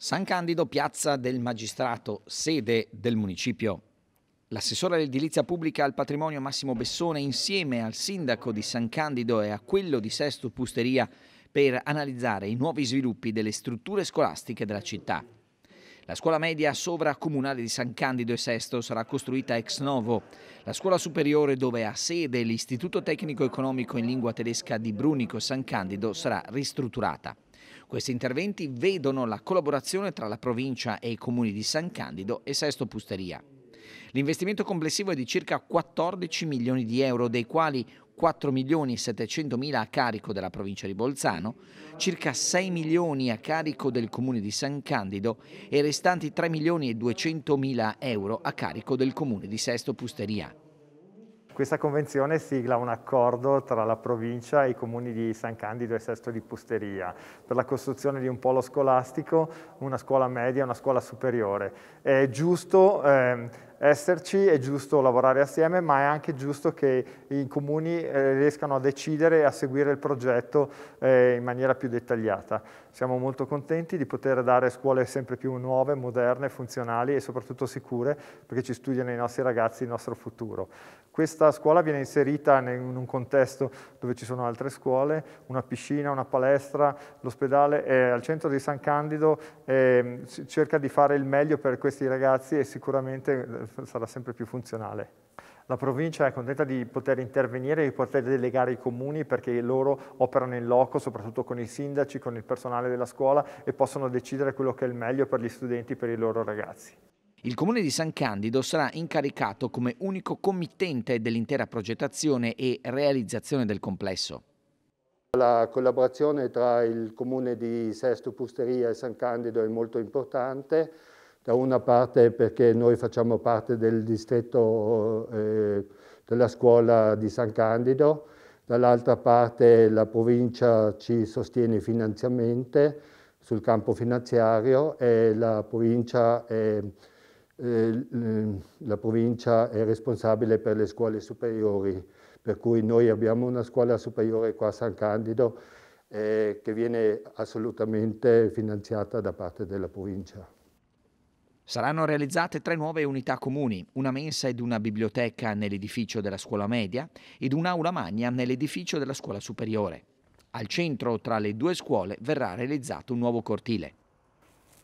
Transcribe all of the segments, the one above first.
San Candido, piazza del Magistrato, sede del municipio. L'assessore all'edilizia pubblica al patrimonio Massimo Bessone insieme al sindaco di San Candido e a quello di Sesto Pusteria per analizzare i nuovi sviluppi delle strutture scolastiche della città. La scuola media sovracomunale di San Candido e Sesto sarà costruita ex novo. La scuola superiore dove ha sede l'Istituto Tecnico Economico in lingua tedesca di Brunico San Candido sarà ristrutturata. Questi interventi vedono la collaborazione tra la provincia e i comuni di San Candido e Sesto Pusteria. L'investimento complessivo è di circa 14 milioni di euro, dei quali 4 milioni e 700 mila a carico della provincia di Bolzano, circa 6 milioni a carico del comune di San Candido e restanti 3 milioni e 200 mila euro a carico del comune di Sesto Pusteria. Questa convenzione sigla un accordo tra la provincia e i comuni di San Candido e Sesto di Pusteria per la costruzione di un polo scolastico, una scuola media e una scuola superiore. È giusto eh, esserci, è giusto lavorare assieme, ma è anche giusto che i comuni eh, riescano a decidere e a seguire il progetto eh, in maniera più dettagliata. Siamo molto contenti di poter dare scuole sempre più nuove, moderne, funzionali e soprattutto sicure, perché ci studiano i nostri ragazzi il nostro futuro. Questa scuola viene inserita in un contesto dove ci sono altre scuole, una piscina, una palestra, l'ospedale eh, al centro di San Candido ehm, cerca di fare il meglio per questi ragazzi e sicuramente eh, sarà sempre più funzionale. La provincia è contenta di poter intervenire, di poter delegare i comuni perché loro operano in loco, soprattutto con i sindaci, con il personale della scuola e possono decidere quello che è il meglio per gli studenti e per i loro ragazzi. Il comune di San Candido sarà incaricato come unico committente dell'intera progettazione e realizzazione del complesso. La collaborazione tra il comune di Sesto Pusteria e San Candido è molto importante da una parte perché noi facciamo parte del distretto eh, della scuola di San Candido, dall'altra parte la provincia ci sostiene finanziamente sul campo finanziario e la provincia è, eh, la provincia è responsabile per le scuole superiori, per cui noi abbiamo una scuola superiore qua a San Candido eh, che viene assolutamente finanziata da parte della provincia. Saranno realizzate tre nuove unità comuni, una mensa ed una biblioteca nell'edificio della scuola media ed un'aula magna nell'edificio della scuola superiore. Al centro tra le due scuole verrà realizzato un nuovo cortile.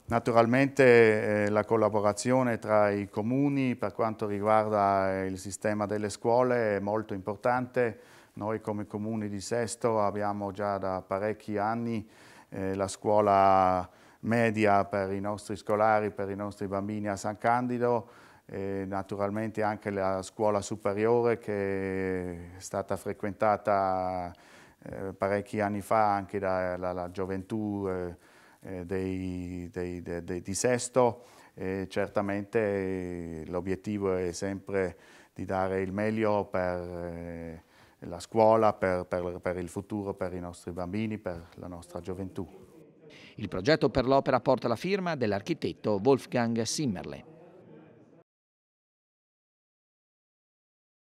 Naturalmente eh, la collaborazione tra i comuni per quanto riguarda eh, il sistema delle scuole è molto importante. Noi come comuni di Sesto abbiamo già da parecchi anni eh, la scuola media per i nostri scolari, per i nostri bambini a San Candido, e naturalmente anche la scuola superiore che è stata frequentata eh, parecchi anni fa anche dalla gioventù eh, eh, dei, dei, dei, di Sesto e certamente l'obiettivo è sempre di dare il meglio per eh, la scuola, per, per, per il futuro, per i nostri bambini, per la nostra gioventù. Il progetto per l'opera porta la firma dell'architetto Wolfgang Simmerle.